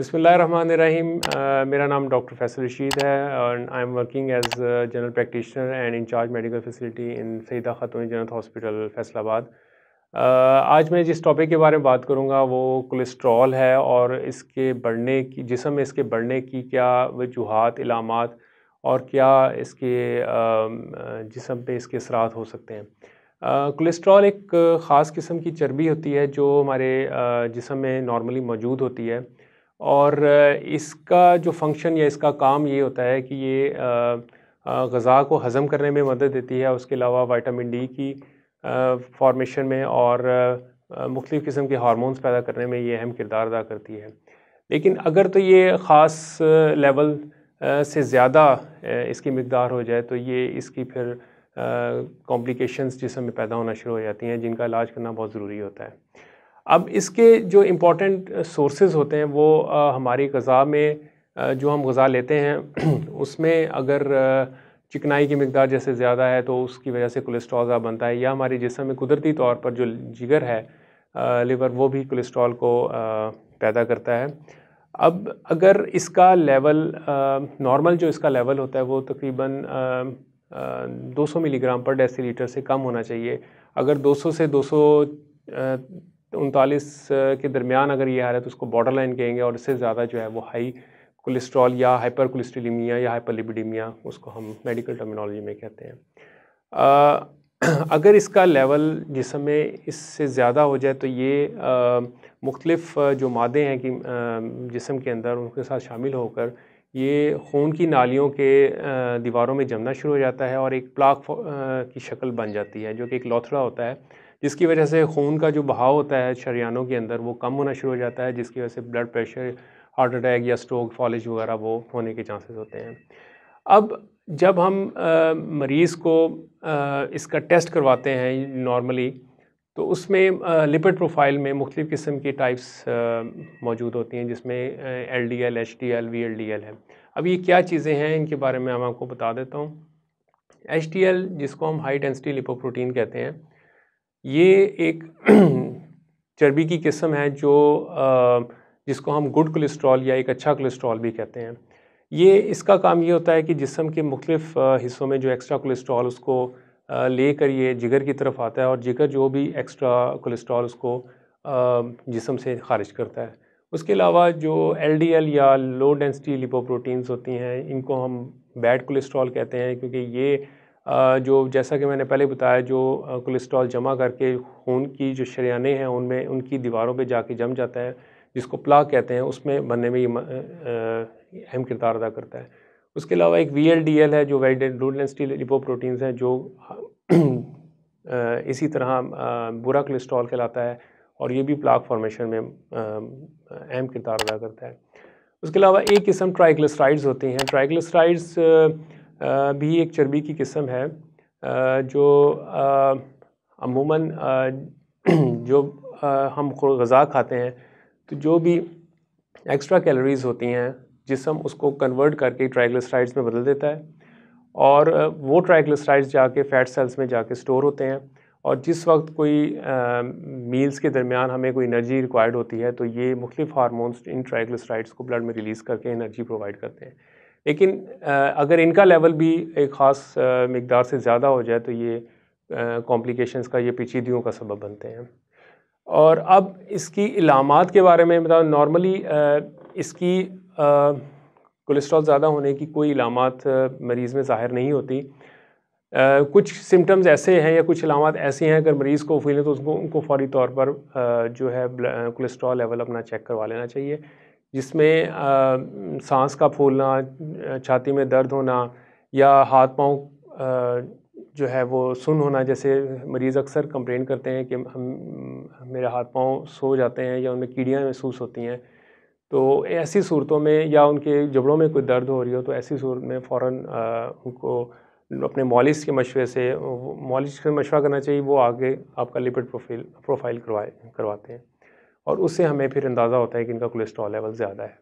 बिसमीम मेरा नाम डॉक्टर फैसल रशीद है और I am working as general practitioner and incharge medical facility in Saeeda Khatoon general hospital Faisalabad uh, आज मैं जिस टॉपिक के बारे में बात करूँगा वो कोलेस्ट्रॉल है और इसके बढ़ने की जिसम में इसके बढ़ने की क्या वजूहत इलामत और क्या इसके जिसम पे इसके असरात हो सकते हैं कोलेस्ट्रॉल एक ख़ास किस्म की चर्बी होती है जो हमारे जिसम में नॉर्मली मौजूद होती है और इसका जो फंक्शन या इसका काम ये होता है कि ये गज़ा को हज़म करने में मदद देती है उसके अलावा वाइटामिन डी की फॉर्मेशन में और मुख्तु किस्म के हारमोन्स पैदा करने में ये अहम किरदार अदा करती है लेकिन अगर तो ये ख़ास लेवल से ज़्यादा इसकी मकदार हो जाए तो ये इसकी फिर कॉम्प्लिकेशंस जिसमें पैदा होना शुरू हो जाती हैं जिनका इलाज करना बहुत ज़रूरी होता है अब इसके जो इम्पोर्टेंट सोर्सेज होते हैं वो हमारी गज़ा में जो हम गज़ा लेते हैं उसमें अगर चिकनाई की मकदार जैसे ज़्यादा है तो उसकी वजह से कोलेस्ट्रॉल ज़्यादा बनता है या हमारे जिसम में कुदरती तौर पर जो जिगर है लिवर वो भी कोलेस्ट्रॉल को पैदा करता है अब अगर इसका लेवल नॉर्मल जो इसका लेवल होता है वो तकरीबन 200 मिलीग्राम पर डेसीलीटर से कम होना चाहिए अगर 200 से 200 उनतालीस के दरमियान अगर ये आ रहा है तो उसको बॉर्डर लाइन कहेंगे और इससे ज़्यादा जो है वो हाई कोलेस्ट्रॉल या हाइपर कोलेस्ट्रलिमिया या हाइपरलिबिडीमिया उसको हम मेडिकल टर्मिनोलॉजी में कहते हैं आ, अगर इसका लेवल जिसम में इससे ज़्यादा हो जाए तो ये मुख्तलफ़ जो मादे हैं कि जिसम के अंदर उनके साथ शामिल होकर ये खून की नालियों के दीवारों में जमना शुरू हो जाता है और एक प्लाक की शक्ल बन जाती है जो कि एक लौथड़ा होता है जिसकी वजह से खून का जो बहाव होता है शरियानों के अंदर वो कम होना शुरू हो जाता है जिसकी वजह से ब्लड प्रेशर हार्ट अटैक या स्ट्रोक फॉलिज वगैरह वो होने के चांसेस होते हैं अब जब हम आ, मरीज़ को आ, इसका टेस्ट करवाते हैं नॉर्मली तो उसमें लिपिड प्रोफाइल में मुख्तलिफ़ किस्म की टाइप्स मौजूद होती हैं जिसमें L D L H D L V L D L है अब ये क्या चीज़ें हैं इनके बारे में हम आपको बता देता हूँ एच डी एल जिसको हम हाई डेंसिटी लिपोप्रोटीन कहते हैं ये एक चर्बी की किस्म है जो जिसको हम गुड कोलेस्ट्रॉल या एक अच्छा कोलेस्ट्रॉल भी कहते हैं ये इसका काम ये होता है कि जिसम के मुख्तफ हिस्सों में जो एक्स्ट्रा कोलेस्ट्रॉल उसको लेकर ये जिगर की तरफ आता है और जिगर जो भी एक्स्ट्रा कोलेस्ट्रॉल उसको जिसम से खारिज करता है उसके अलावा जो एल या लो डेंसिटी लिपोप्रोटीन्स होती हैं इनको हम बैड कोलेस्ट्रॉल कहते हैं क्योंकि ये जो जैसा कि मैंने पहले बताया जो कोलेस्ट्रॉल जमा करके खून की जो शरियाने हैं उनमें उनकी दीवारों पे जाके जम जाता है जिसको प्ला कहते हैं उसमें बनने में ये अहम किरदार अदा करता है उसके अलावा एक वी एल डी एल है जो वेल्डेंट लिपोप्रोटीन्स हैं जो इसी तरह बुरा कोलेस्ट्रॉल कहलाता है और ये भी प्लाक फॉर्मेशन में अहम किरदार अदा करता है उसके अलावा एक किस्म ट्राइग्लिसराइड्स होती हैं ट्राइग्लिसराइड्स भी एक चर्बी की किस्म है जो अमूमन जो हम गज़ा खाते हैं तो जो भी एक्स्ट्रा कैलोरीज़ होती हैं जिसम उसको कन्वर्ट करके ट्राइग्लिसराइड्स में बदल देता है और वो ट्राइग्लिसराइड्स जाके फ़ैट सेल्स में जाके स्टोर होते हैं और जिस वक्त कोई आ, मील्स के दरमियान हमें कोई एनर्जी रिक्वायर्ड होती है तो ये मुख्तफ हारमोन्स इन ट्राइग्लिसराइड्स को ब्लड में रिलीज़ करके एनर्जी प्रोवाइड करते हैं लेकिन अगर इनका लेवल भी एक ख़ास मकदार से ज़्यादा हो जाए तो ये कॉम्प्लिकेशंस का ये पेचीदियों का सबब बनते हैं और अब इसकी इलामत के बारे में मतलब नॉर्मली इसकी कोलेस्ट्रॉल ज़्यादा होने की कोई इलामत मरीज़ में ज़ाहिर नहीं होती कुछ सिम्टम्स ऐसे हैं या कुछ इलामत ऐसे हैं अगर मरीज़ को फील तो उसको उनको फौरी तौर पर जो है कोलेस्ट्रॉल लेवल अपना चेक करवा लेना चाहिए जिसमें सांस का फूलना छाती में दर्द होना या हाथ पाँव जो है वो सुन होना जैसे मरीज़ अक्सर कंप्लेन करते हैं कि हम मेरे हाथ पाँव सो जाते हैं या उनमें कीड़ियाँ महसूस होती हैं तो ऐसी सूरतों में या उनके जबड़ों में कोई दर्द हो रही हो तो ऐसी सूरत में फ़ौर उनको अपने मॉलिस के मशवरे से मॉलिस का मशवरा करना चाहिए वो आगे आपका लिपिड प्रोफाइल प्रोफाइल करवाए करवाते हैं और उससे हमें फिर अंदाज़ा होता है कि इनका कोलेस्ट्रॉल लेवल ज़्यादा है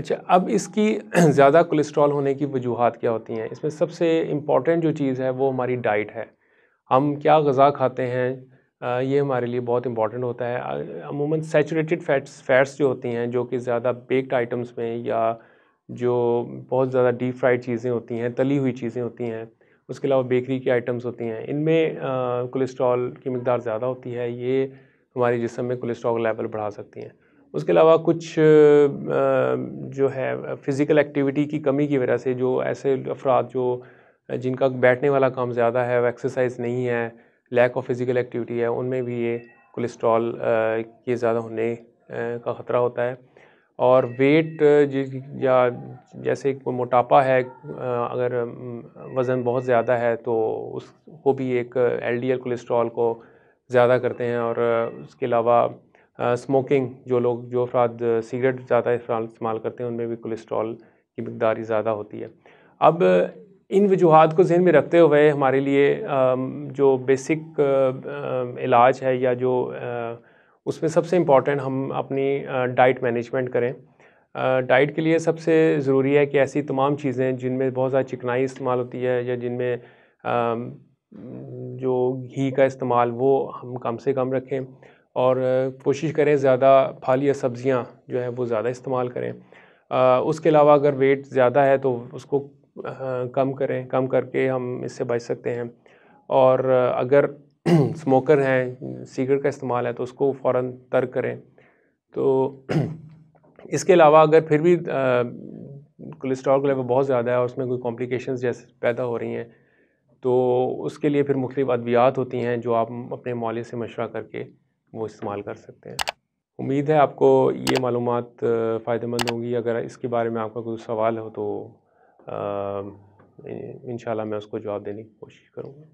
अच्छा अब इसकी ज़्यादा कोलेस्ट्रॉल होने की वजूहत क्या होती हैं इसमें सबसे इम्पॉर्टेंट जो चीज़ है वो हमारी डाइट है हम क्या गज़ा खाते हैं ये हमारे लिए बहुत इंपॉर्टेंट होता है अमूमन सेचूरेटेड फैट्स फैट्स जो होती हैं जो कि ज़्यादा बेक्ड आइटम्स में या जो बहुत ज़्यादा डीप फ्राइड चीज़ें होती हैं तली हुई चीज़ें होती हैं उसके अलावा बेकरी की आइटम्स होती हैं इनमें कोलेस्ट्रॉल की मकदार ज़्यादा होती है ये हमारे जिसम में कोलेस्ट्रॉल लेवल बढ़ा सकती हैं उसके अलावा कुछ जो है फ़िज़िकल एक्टिविटी की कमी की वजह से जो ऐसे अफराद जो जिनका बैठने वाला काम ज़्यादा है एक्सरसाइज नहीं है लैक ऑफ फ़िज़िकल एक्टिविटी है उनमें भी ये कोलेस्ट्रॉल के ज़्यादा होने का ख़तरा होता है और वेट या जैसे मोटापा है अगर वज़न बहुत ज़्यादा है तो उसको भी एक एलडीएल कोलेस्ट्रॉल को ज़्यादा करते हैं और उसके अलावा स्मोकिंग जो लोग जो अफराद सिगरेट ज़्यादा इस्तेमाल करते हैं उनमें भी कोलेस्ट्रॉल की मकदार ज़्यादा होती है अब इन वजूहत को जहन में रखते हुए हमारे लिए जो बेसिक इलाज है या जो उसमें सबसे इम्पॉर्टेंट हम अपनी डाइट मैनेजमेंट करें डाइट के लिए सबसे ज़रूरी है कि ऐसी तमाम चीज़ें जिनमें बहुत ज़्यादा चिकनाई इस्तेमाल होती है या जिनमें जो घी का इस्तेमाल वो हम कम से कम रखें और कोशिश करें ज़्यादा फल या सब्ज़ियाँ जो है वो ज़्यादा इस्तेमाल करें आ, उसके अलावा अगर वेट ज़्यादा है तो उसको आ, कम करें कम करके हम इससे बच सकते हैं और अगर स्मोकर हैं सिगरेट का इस्तेमाल है तो उसको फ़ौर तर्क करें तो इसके अलावा अगर फिर भी कोलेस्ट्रॉल का लेवल बहुत ज़्यादा है और उसमें कोई कॉम्प्लिकेशंस जैसे पैदा हो रही हैं तो उसके लिए फिर मुख्तु अद्वियात होती हैं जो आप अपने मौल से मशा करके वो इस्तेमाल कर सकते हैं उम्मीद है आपको ये मालूम फ़ायदेमंद होंगी अगर इसके बारे में आपका कोई सवाल हो तो इन मैं उसको जवाब देने की कोशिश करूँगा